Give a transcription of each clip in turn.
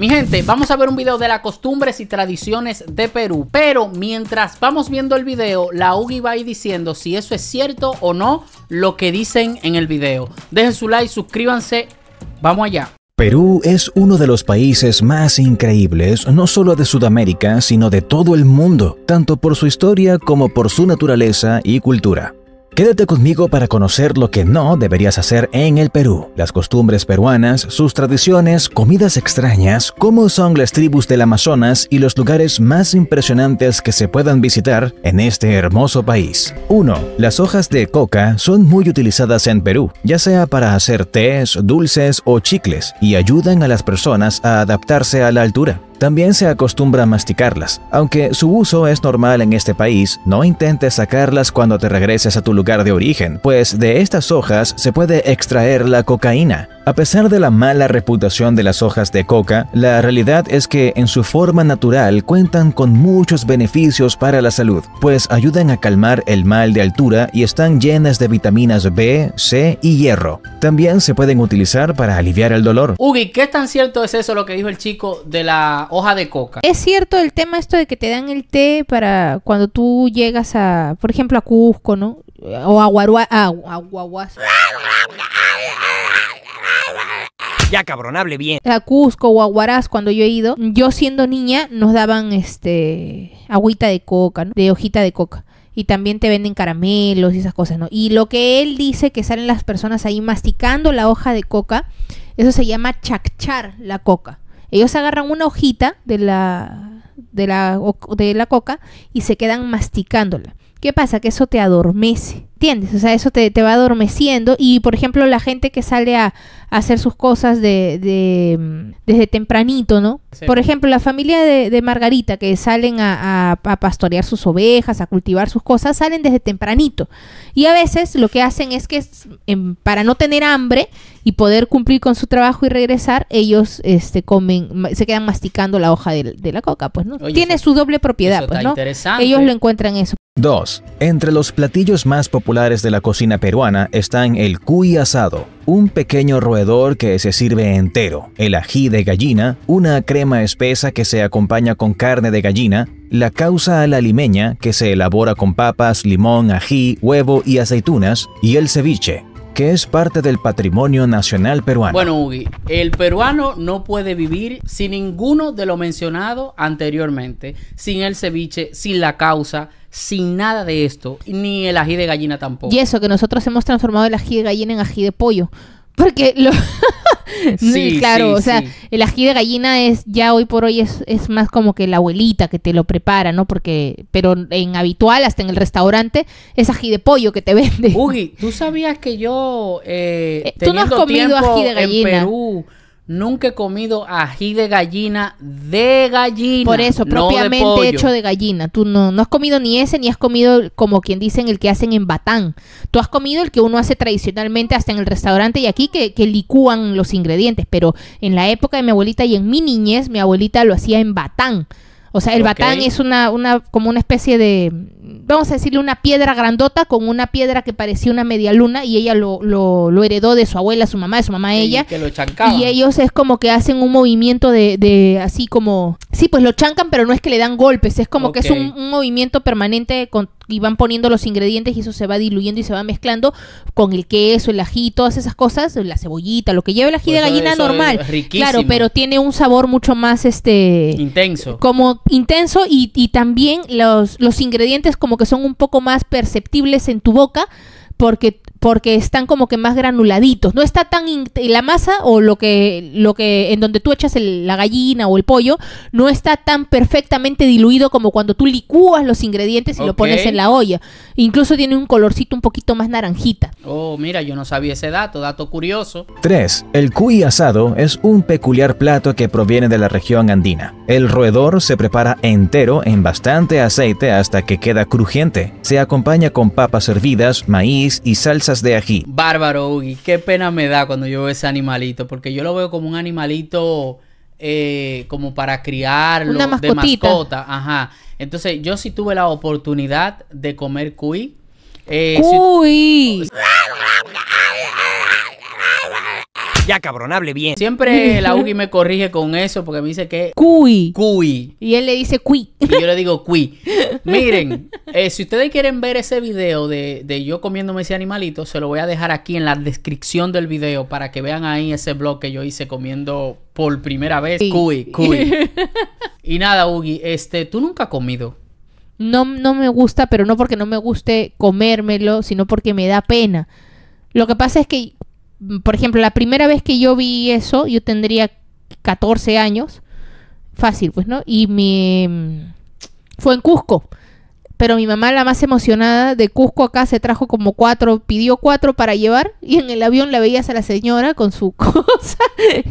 Mi gente, vamos a ver un video de las costumbres y tradiciones de Perú, pero mientras vamos viendo el video, la UGI va a ir diciendo si eso es cierto o no lo que dicen en el video. Dejen su like, suscríbanse, vamos allá. Perú es uno de los países más increíbles, no solo de Sudamérica, sino de todo el mundo, tanto por su historia como por su naturaleza y cultura. Quédate conmigo para conocer lo que no deberías hacer en el Perú, las costumbres peruanas, sus tradiciones, comidas extrañas, cómo son las tribus del Amazonas y los lugares más impresionantes que se puedan visitar en este hermoso país. 1. Las hojas de coca son muy utilizadas en Perú, ya sea para hacer tés, dulces o chicles, y ayudan a las personas a adaptarse a la altura. También se acostumbra a masticarlas. Aunque su uso es normal en este país, no intentes sacarlas cuando te regreses a tu lugar de origen, pues de estas hojas se puede extraer la cocaína. A pesar de la mala reputación de las hojas de coca, la realidad es que en su forma natural cuentan con muchos beneficios para la salud, pues ayudan a calmar el mal de altura y están llenas de vitaminas B, C y hierro. También se pueden utilizar para aliviar el dolor. Ugi, ¿qué tan cierto es eso lo que dijo el chico de la hoja de coca. Es cierto el tema esto de que te dan el té para cuando tú llegas a, por ejemplo, a Cusco, ¿no? O a Guarua, Ya cabrón, hable bien. A Cusco o a Huaraz, cuando yo he ido, yo siendo niña nos daban este agüita de coca, ¿no? De hojita de coca y también te venden caramelos y esas cosas, ¿no? Y lo que él dice que salen las personas ahí masticando la hoja de coca, eso se llama chachar la coca. Ellos agarran una hojita de la, de la, de la coca y se quedan masticándola. ¿Qué pasa? Que eso te adormece. ¿Entiendes? O sea, eso te, va adormeciendo. Y, por ejemplo, la gente que sale a, hacer sus cosas de, mm, desde tempranito, ¿no? Por ejemplo, la familia de, Margarita que salen a, pastorear sus ovejas, a cultivar sus cosas, salen desde tempranito. Y a veces lo que hacen es que para no tener hambre y poder cumplir con su trabajo y regresar, ellos este, comen, se quedan masticando la hoja de, la coca, pues, ¿no? Tiene su doble propiedad, pues, ¿no? Ellos lo encuentran eso. Dos, Entre los platillos más populares de la cocina peruana están el cuy asado, un pequeño roedor que se sirve entero, el ají de gallina, una crema espesa que se acompaña con carne de gallina, la causa a la limeña que se elabora con papas, limón, ají, huevo y aceitunas, y el ceviche, que es parte del patrimonio nacional peruano. Bueno, el peruano no puede vivir sin ninguno de lo mencionado anteriormente, sin el ceviche, sin la causa, sin nada de esto, ni el ají de gallina tampoco. Y eso, que nosotros hemos transformado el ají de gallina en ají de pollo. Porque lo... sí, claro, o sea, el ají de gallina es ya hoy por hoy es, es, más como que la abuelita que te lo prepara, ¿no? Porque, pero en habitual, hasta en el restaurante, es ají de pollo que te vende. Ugi, ¿tú sabías que yo... Eh, eh Tú no has comido ají de gallina. En Perú, Nunca he comido ají de gallina de gallina. Por eso, propiamente hecho de gallina. Tú no, has comido ni ese, ni has comido, como quien dicen, el que hacen en batán. Tú has comido el que uno hace tradicionalmente hasta en el restaurante y aquí que, que licúan los ingredientes. Pero en la época de mi abuelita y en mi niñez, mi abuelita lo hacía en batán. O sea, el batán es una, una, como una especie de, vamos a decirle, una piedra grandota con una piedra que parecía una media luna y ella lo, lo, heredó de su abuela, su mamá, de su mamá, ella. Y que lo Y ellos es como que hacen un movimiento de, de, así como... Sí, pues lo chancan, pero no es que le dan golpes, es como que es un, un movimiento permanente con, y van poniendo los ingredientes y eso se va diluyendo y se va mezclando con el queso, el ají, todas esas cosas, la cebollita, lo que lleva el ají pues de gallina normal. Claro, pero tiene un sabor mucho más este intenso. Como intenso y, y también los, los ingredientes como que son un poco más perceptibles en tu boca porque porque están como que más granuladitos. No está tan la masa o lo que lo que en donde tú echas la gallina o el pollo no está tan perfectamente diluido como cuando tú licúas los ingredientes y lo pones en la olla. Incluso tiene un colorcito un poquito más naranjita. Oh, mira, yo no sabía ese dato, dato curioso. 3. El cuy asado es un peculiar plato que proviene de la región andina. El roedor se prepara entero en bastante aceite hasta que queda crujiente. Se acompaña con papas hervidas, maíz y salsa de aquí. Bárbaro, Ugi. Qué pena me da cuando yo veo ese animalito, porque yo lo veo como un animalito eh, como para criarlo, Una de mascota. Ajá. Entonces, yo sí tuve la oportunidad de comer cuy. Eh, cuy. Ya, cabrón, hable bien. Siempre la UGI me corrige con eso porque me dice que Cuy. Cuy. Y él le dice Cui. Y yo le digo Cui. Miren, eh, si ustedes quieren ver ese video de, yo comiéndome ese animalito, se lo voy a dejar aquí en la descripción del video para que vean ahí ese blog que yo hice comiendo por primera vez. Cuy, y nada, Ugi, este, tú nunca has comido. No, no me gusta, pero no porque no me guste comérmelo, sino porque me da pena. Lo que pasa es que Mm, por ejemplo, la primera vez que yo vi eso, yo tendría 14 años, fácil, pues, ¿no? Y mi... Mm, fue en Cusco. Pero mi mamá, la más emocionada, de Cusco acá se trajo como cuatro, pidió cuatro para llevar y en el avión la veías a la señora con su cosa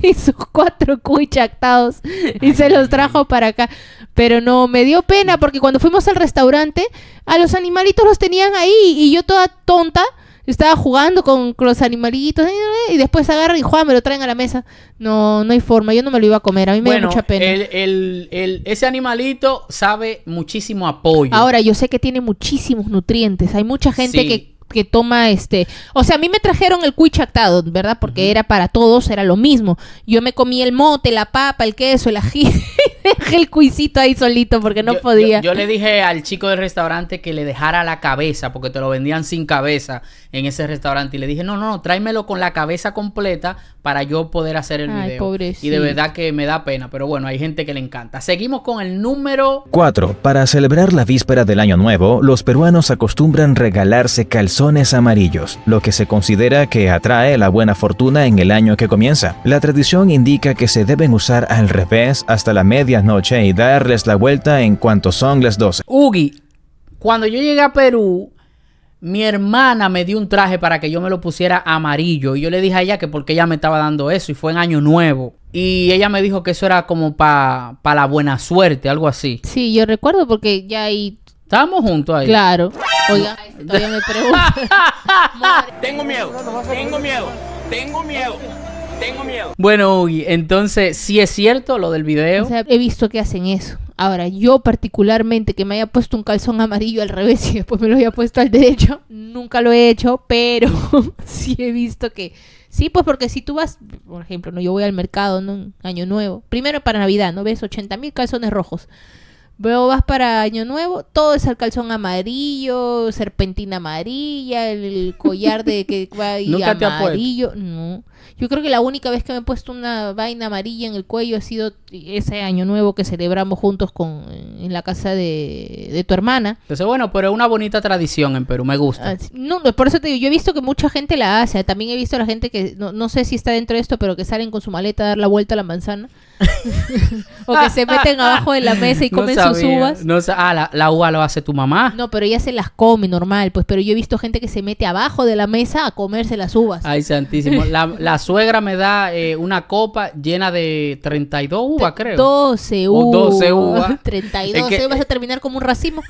y sus cuatro cuy y se los trajo para acá. Pero no, me dio pena porque cuando fuimos al restaurante, a los animalitos los tenían ahí y yo toda tonta estaba jugando con, los animalitos eh, eh, y después agarran y Juan me lo traen a la mesa. No, no hay forma, yo no me lo iba a comer, a mí me da mucha pena. ese animalito sabe muchísimo apoyo. Ahora, yo sé que tiene muchísimos nutrientes. Hay mucha gente que que toma este. O sea, a mí me trajeron el cuichactado ¿verdad? Porque era para todos, era lo mismo. Yo me comí el mote, la papa, el queso, el ají. el cuisito ahí solito porque no podía. Yo, le dije al chico del restaurante que le dejara la cabeza, porque te lo vendían sin cabeza en ese restaurante. Y le dije, no, no, no, tráemelo con la cabeza completa para yo poder hacer el Ay, video. Pobrecito. Y de verdad que me da pena, pero bueno, hay gente que le encanta. Seguimos con el número 4. Para celebrar la víspera del año nuevo, los peruanos acostumbran regalarse calzones amarillos, lo que se considera que atrae la buena fortuna en el año que comienza. La tradición indica que se deben usar al revés hasta la media noche y darles la vuelta en cuanto son las 12. Ugi, cuando yo llegué a Perú, mi hermana me dio un traje para que yo me lo pusiera amarillo. Y yo le dije a ella que porque ella me estaba dando eso y fue en Año Nuevo. Y ella me dijo que eso era como para la buena suerte, algo así. Sí, yo recuerdo porque ya ahí... Estábamos juntos ahí. Claro. Oiga, tengo miedo, tengo miedo, tengo miedo. Tengo miedo. Bueno, Ugi, entonces, si ¿sí es cierto lo del video. he visto que hacen eso. Ahora, yo particularmente que me haya puesto un calzón amarillo al revés y después me lo haya puesto al derecho, nunca lo he hecho, pero sí he visto que. Sí, pues porque si tú vas, por ejemplo, no yo voy al mercado, en un Año nuevo, primero para Navidad, ¿no ves? 80 mil calzones rojos. Luego vas para Año Nuevo, todo es el calzón amarillo, serpentina amarilla, el collar de que va y ¿Nunca amarillo. no. Yo creo que la única vez que me he puesto una vaina amarilla en el cuello ha sido ese Año Nuevo que celebramos juntos con en la casa de, tu hermana. Entonces, bueno, pero es una bonita tradición en Perú, me gusta. Ah, no, por eso te digo, yo he visto que mucha gente la hace. También he visto a la gente que, no sé si está dentro de esto, pero que salen con su maleta a dar la vuelta a la manzana. o que se meten abajo de la mesa y comen sus uvas. ah, la, uva lo hace tu mamá. No, pero ella se las come normal, pues. Pero yo he visto gente que se mete abajo de la mesa a comerse las uvas. Ay, santísimo. La, suegra me da eh, una copa llena de 32 uvas, creo. 12 uvas. 12 uvas. 32 es uvas eh, a terminar como un racimo.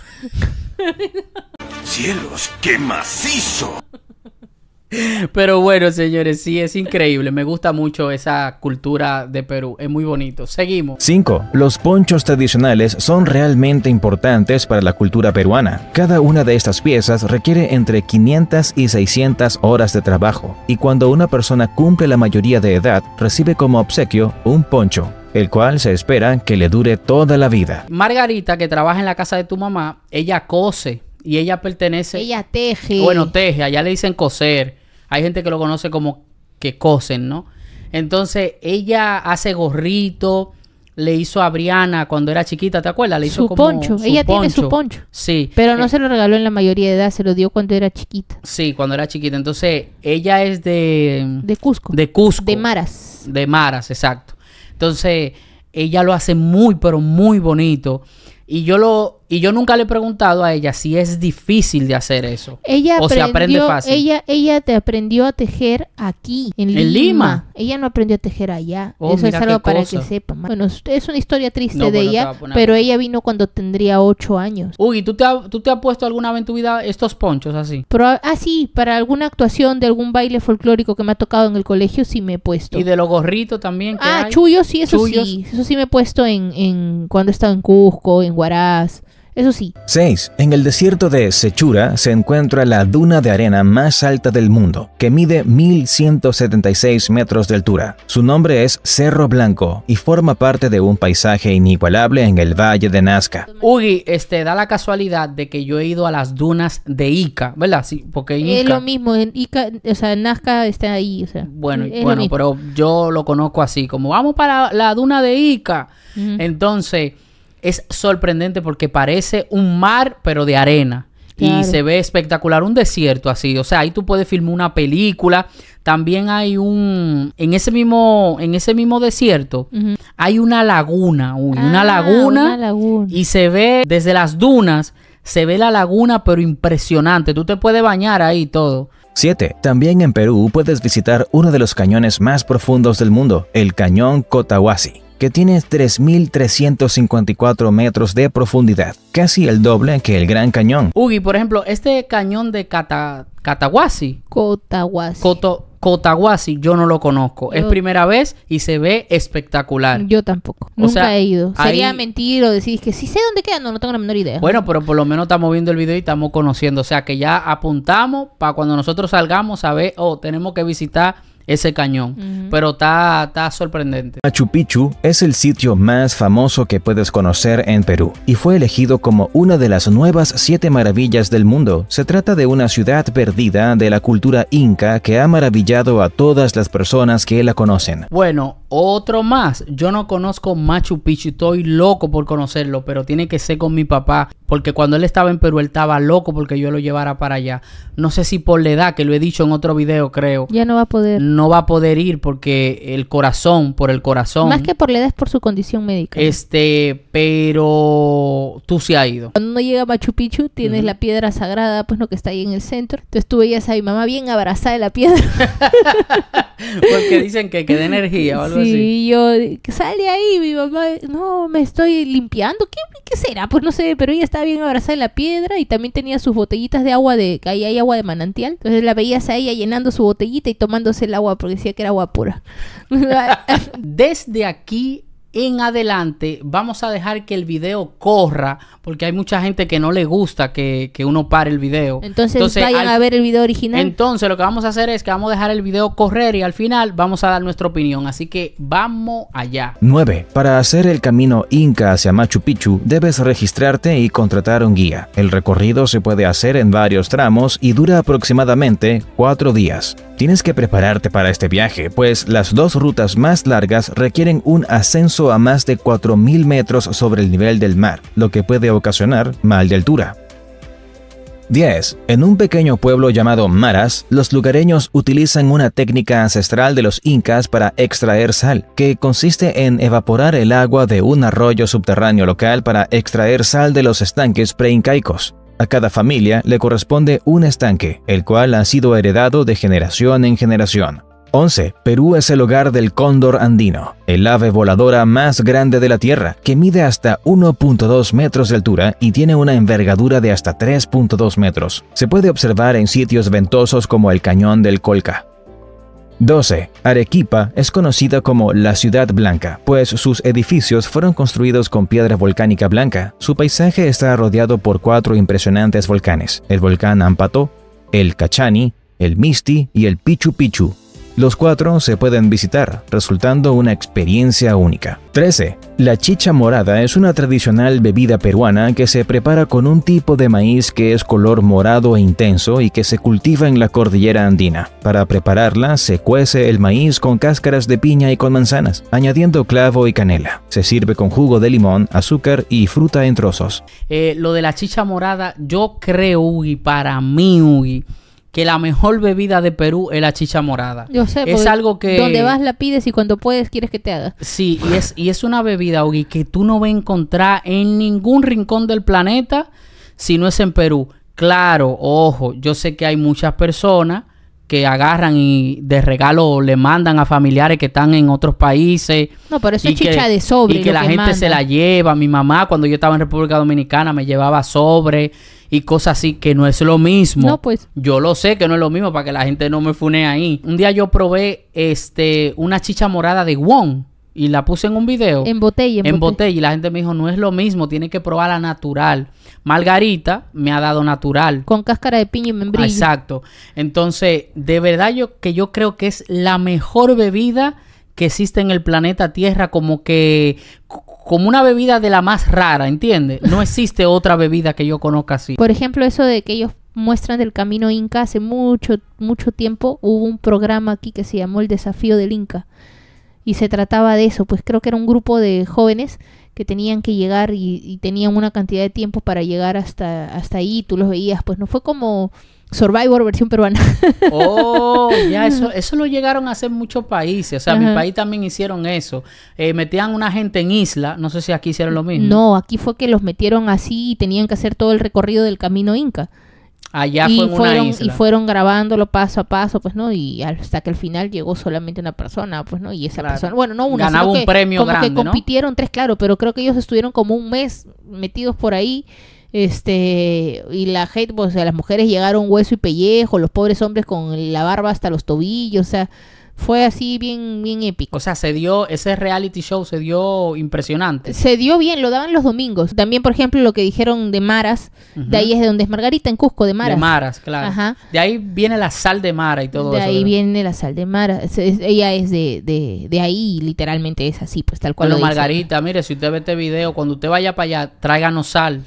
¡Cielos, qué macizo! Pero bueno, señores, sí, es increíble. Me gusta mucho esa cultura de Perú. Es muy bonito. Seguimos. 5. Los ponchos tradicionales son realmente importantes para la cultura peruana. Cada una de estas piezas requiere entre 500 y 600 horas de trabajo. Y cuando una persona cumple la mayoría de edad, recibe como obsequio un poncho el cual se espera que le dure toda la vida. Margarita, que trabaja en la casa de tu mamá, ella cose y ella pertenece. Ella teje. Bueno, teje, allá le dicen coser. Hay gente que lo conoce como que cosen, ¿no? Entonces ella hace gorrito, le hizo a Briana cuando era chiquita, ¿te acuerdas? Le hizo su poncho. ella tiene su poncho. Sí. Pero no eh, se lo regaló en la mayoría de edad, se lo dio cuando era chiquita. Sí, cuando era chiquita. Entonces, ella es de... De Cusco. De Cusco. De Maras. De Maras, exacto. Entonces, ella lo hace muy, pero muy bonito. Y yo lo y yo nunca le he preguntado a ella si es difícil de hacer eso. Ella o aprendió, aprende fácil. Ella ella te aprendió a tejer aquí en, Lima. Ella no aprendió a tejer allá. Oh, eso es algo para que sepa. Bueno, es una historia triste de ella, pero ella vino cuando tendría ocho años. Uy, ¿tú te, ¿tú te has puesto alguna vez en tu vida estos ponchos así? ah, sí, para alguna actuación de algún baile folclórico que me ha tocado en el colegio sí me he puesto. Y de los gorritos también que Ah, chuyo, sí, eso sí. Eso sí me he puesto en, en cuando estaba en Cusco, en eso sí. 6. En el desierto de Sechura se encuentra la duna de arena más alta del mundo, que mide 1.176 metros de altura. Su nombre es Cerro Blanco y forma parte de un paisaje inigualable en el Valle de Nazca. Ugi, este, da la casualidad de que yo he ido a las dunas de Ica, ¿verdad? Sí, porque Es lo mismo, en Ica, o sea, Nazca está ahí, o sea... Bueno, bueno pero yo lo conozco así, como vamos para la duna de Ica. Entonces es sorprendente porque parece un mar, pero de arena. Y se ve espectacular, un desierto así. O sea, ahí tú puedes filmar una película. También hay un. En ese mismo, en ese mismo desierto hay una laguna. una ah, laguna. Una laguna. Y se ve desde las dunas se ve la laguna, pero impresionante. Tú te puedes bañar ahí todo. 7. También en Perú puedes visitar uno de los cañones más profundos del mundo, el cañón Cotahuasi que tiene 3.354 metros de profundidad, casi el doble que el Gran Cañón. Ugi, por ejemplo, este cañón de Cata, Cotahuasi. Cotahuasi. Coto, Cotahuasi yo no lo conozco. es primera vez y se ve espectacular. Yo tampoco. Nunca he ido. Sería mentir o decir que sí sé dónde queda, no, no tengo la menor idea. Bueno, pero por lo menos estamos viendo el video y estamos conociendo. O sea que ya apuntamos para cuando nosotros salgamos a ver, oh, tenemos que visitar ese cañón, pero está, está sorprendente. Machu Picchu es el sitio más famoso que puedes conocer en Perú y fue elegido como una de las nuevas siete maravillas del mundo. Se trata de una ciudad perdida de la cultura inca que ha maravillado a todas las personas que la conocen. Bueno, otro más. Yo no conozco Machu Picchu, estoy loco por conocerlo, pero tiene que ser con mi papá, porque cuando él estaba en Perú él estaba loco porque yo lo llevara para allá. No sé si por la edad, que lo he dicho en otro video, creo. Ya no va a poder no va a poder ir porque el corazón, por el corazón. Más que por la edad es por su condición médica. Este, pero tú sí ha ido. Cuando uno llega Machu Picchu, tienes la piedra sagrada, pues no, que está ahí en el centro. Entonces tú veías a mi mamá bien abrazada de la piedra. porque dicen que, queda energía o algo así. Sí, yo, sale ahí, mi mamá, no, me estoy limpiando. ¿Qué, será? Pues no sé, pero ella estaba bien abrazada de la piedra y también tenía sus botellitas de agua de, ahí hay agua de manantial. Entonces la veías a ella llenando su botellita y tomándose el porque decía que era guapura Desde aquí en adelante vamos a dejar que el video corra porque hay mucha gente que no le gusta que, uno pare el video. Entonces, vayan a ver el video original. Entonces lo que vamos a hacer es que vamos a dejar el video correr y al final vamos a dar nuestra opinión. Así que vamos allá. 9. Para hacer el camino Inca hacia Machu Picchu debes registrarte y contratar un guía. El recorrido se puede hacer en varios tramos y dura aproximadamente 4 días. Tienes que prepararte para este viaje, pues las dos rutas más largas requieren un ascenso a más de 4.000 metros sobre el nivel del mar, lo que puede ocasionar mal de altura. 10. En un pequeño pueblo llamado Maras, los lugareños utilizan una técnica ancestral de los incas para extraer sal, que consiste en evaporar el agua de un arroyo subterráneo local para extraer sal de los estanques preincaicos. A cada familia le corresponde un estanque, el cual ha sido heredado de generación en generación. 11. Perú es el hogar del cóndor andino, el ave voladora más grande de la Tierra, que mide hasta 1.2 metros de altura y tiene una envergadura de hasta 3.2 metros. Se puede observar en sitios ventosos como el Cañón del Colca. 12. Arequipa es conocida como la Ciudad Blanca, pues sus edificios fueron construidos con piedra volcánica blanca. Su paisaje está rodeado por cuatro impresionantes volcanes, el volcán Ampato, el Cachani, el Misti y el Pichu Pichu. Los cuatro se pueden visitar, resultando una experiencia única. 13. La chicha morada es una tradicional bebida peruana que se prepara con un tipo de maíz que es color morado e intenso y que se cultiva en la cordillera andina. Para prepararla se cuece el maíz con cáscaras de piña y con manzanas, añadiendo clavo y canela. Se sirve con jugo de limón, azúcar y fruta en trozos. Eh, lo de la chicha morada, yo creo, Ugi, para mí, Ugi, que la mejor bebida de Perú es la chicha morada. Yo sé, es algo que donde vas la pides y cuando puedes quieres que te haga. Sí, y es y es una bebida que tú no vas a encontrar en ningún rincón del planeta si no es en Perú. Claro, ojo, yo sé que hay muchas personas que agarran y de regalo le mandan a familiares que están en otros países. No, pero es chicha de sobre. Y que la gente se la lleva. Mi mamá, cuando yo estaba en República Dominicana, me llevaba sobre y cosas así, que no es lo mismo. No, pues. Yo lo sé que no es lo mismo para que la gente no me fune ahí. Un día yo probé este una chicha morada de Wong y la puse en un video. En botella. En, botella. Y la gente me dijo, no es lo mismo, tiene que probar la natural. Margarita me ha dado natural. Con cáscara de piña y membrillo. Exacto. Entonces, de verdad yo que yo creo que es la mejor bebida que existe en el planeta Tierra, como que como una bebida de la más rara, ¿entiendes? No existe otra bebida que yo conozca así. Por ejemplo, eso de que ellos muestran del camino Inca hace mucho, mucho tiempo hubo un programa aquí que se llamó El Desafío del Inca. Y se trataba de eso, pues creo que era un grupo de jóvenes que tenían que llegar y, y tenían una cantidad de tiempo para llegar hasta, hasta ahí, tú los veías, pues no fue como Survivor versión peruana. Oh, ya, eso, eso lo llegaron a hacer muchos países. O sea, mi país también hicieron eso. Eh, metían una gente en isla. No sé si aquí hicieron lo mismo. No, aquí fue que los metieron así y tenían que hacer todo el recorrido del camino inca. Allá y fue en fueron, una isla. Y fueron grabándolo paso a paso, pues, ¿no? Y hasta que al final llegó solamente una persona, pues, ¿no? Y esa persona, bueno, no una, Ganaba un premio que compitieron tres, claro, pero creo que ellos estuvieron como un mes metidos por ahí este, y la hate o pues, sea, las mujeres llegaron hueso y pellejo, los pobres hombres con la barba hasta los tobillos, o sea, fue así bien, bien épico. O sea, se dio, ese reality show se dio impresionante. Se dio bien, lo daban los domingos. También, por ejemplo, lo que dijeron de Maras, de ahí es de donde es Margarita, en Cusco, de Maras. De Maras, claro. De ahí viene la sal de Mara y todo eso. De ahí viene la sal de Mara. ella es de, de, de, ahí, literalmente es así, pues tal cual. Pero Margarita, mire, si usted ve este video, cuando usted vaya para allá, tráiganos sal.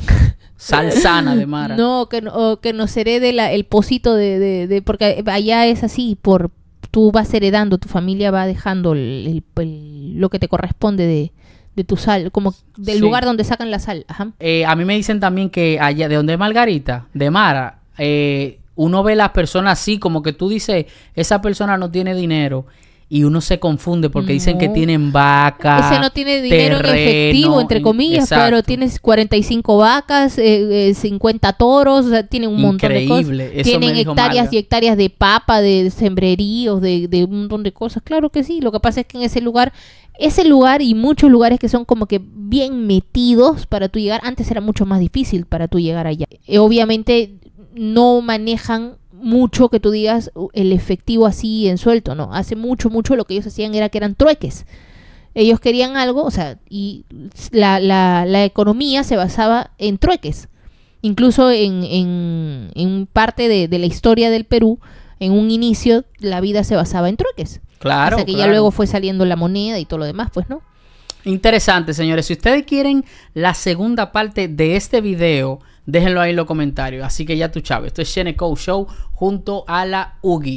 Sal sana de Mara. No, que, que nos herede el pocito de, de, Porque allá es así, por tú vas heredando, tu familia va dejando lo que te corresponde de, de tu sal, como del lugar donde sacan la sal. Eh, a mí me dicen también que allá, de donde es Margarita, de Mara, eh, uno ve las personas así, como que tú dices, esa persona no tiene dinero y uno se confunde porque dicen que tienen vacas. Ese no tiene dinero en efectivo, entre comillas, claro pero tienes 45 vacas, 50 eh, eh, toros, o tienen un montón de cosas. tienen hectáreas y hectáreas de papa, de sembreríos, de, de un montón de cosas. Claro que sí, lo que pasa es que en ese lugar ese lugar y muchos lugares que son como que bien metidos para tú llegar, antes era mucho más difícil para tú llegar allá. Eh, obviamente no manejan mucho que tú digas uh, el efectivo así en suelto, no. Hace mucho, mucho lo que ellos hacían era que eran trueques. Ellos querían algo, o sea, y la, economía se basaba en trueques. Incluso en, parte de, la historia del Perú, en un inicio la vida se basaba en trueques. Claro. sea, que ya luego fue saliendo la moneda y todo lo demás, pues, ¿no? Interesante, señores. Si ustedes quieren la segunda parte de este video, Déjenlo ahí en los comentarios. Así que ya tú Chávez. esto es Sheneco Show junto a la UGI.